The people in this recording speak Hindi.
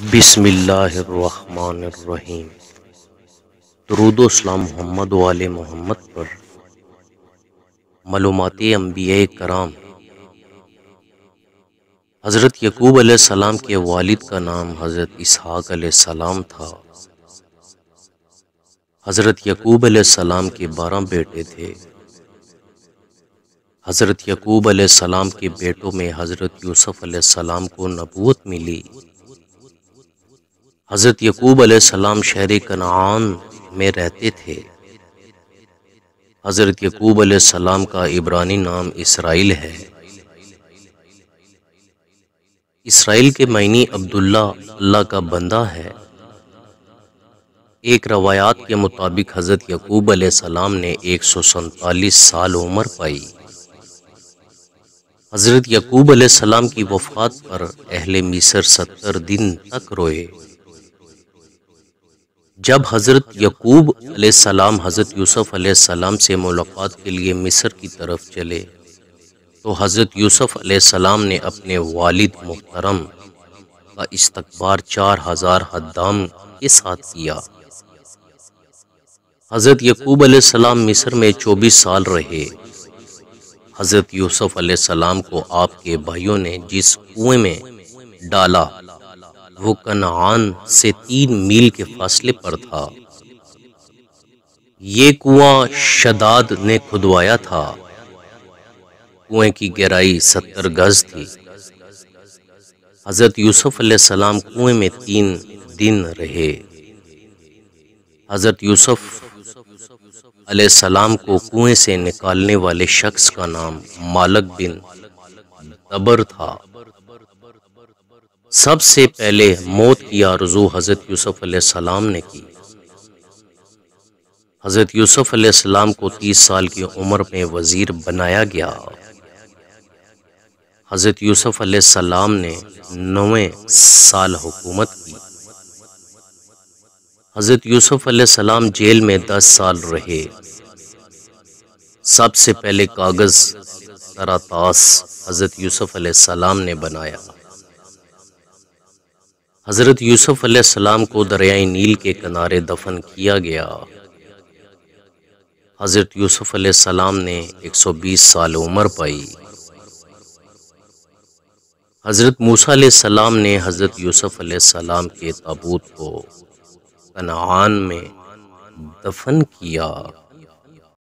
बिसमीम दरुदोसलाम मोहम्मद वाले मोहम्मद पर मालूमत अम्बिया कराम हज़रत यकूब सलाम के वालिद का नाम हज़रत इसहाक सलाम था हज़रत यकूब सलाम के बारह बेटे थे हज़रत यकूब सलाम के बेटों में हज़रत यूसुफ़ सलाम को नबूत मिली हज़रत यकूब अलैहिस्सलाम शहर कनान में रहते थे हज़रत यकूब अलैहिस्सलाम का इब्रानी नाम इसराइल है इसराइल के मयनी अब्दुल्ला अल्लाह का बंदा है एक रवायात के मुताबिक हज़रत यकूब अलैहिस्सलाम ने एक सौ सैतालीस साल उम्र पाई हज़रत यकूब अलैहिस्सलाम की वफ़ात पर अहले मिसर सत्तर दिन तक रोए जब हज़रत यकूब सलाम हज़रत यूसुफ सलाम से मुलाकात के लिए मिस्र की तरफ चले तो हज़रत यूसुफ सलाम ने अपने वालिद मुहतरम का इस्तबार चार हज़ार हद्दाम के साथ किया हज़रत यकूब सलाम मिस्र में चौबीस साल रहे हज़रत यूसुफ सलाम को आपके भाइयों ने जिस कुएं में डाला वो कनान से तीन मील के फासले पर था ये कुआं शदाद ने खुदवाया था कुएं की गहराई सत्तर गज थी हजरत यूसुफ सलाम कुएं में तीन दिन रहे हजरत यूसुफ सलाम को कुएं से निकालने वाले शख्स का नाम मालक बिन तबर था सबसे पहले मौत की आरजू हज़रत यूसुफ सलाम ने की हज़रत यूसुफ सलाम को तीस साल की उम्र में वज़ीर बनाया गया हज़रत यूसुफ सलाम ने नवे साल हुकूमत की हज़रत यूसुफ सलाम जेल में दस साल रहे सबसे पहले कागज़ तरातास हज़रत यूसुफ सलाम ने बनाया हज़रत यूसुफ़ सलाम को दरियाई नील के किनारे दफन किया गया हज़रत यूसुफ़ सलाम ने 120 साल उम्र पाई हज़रत मूसा सलाम ने हज़रत यूसुफ़ सलाम के ताबूत को कनान में दफन किया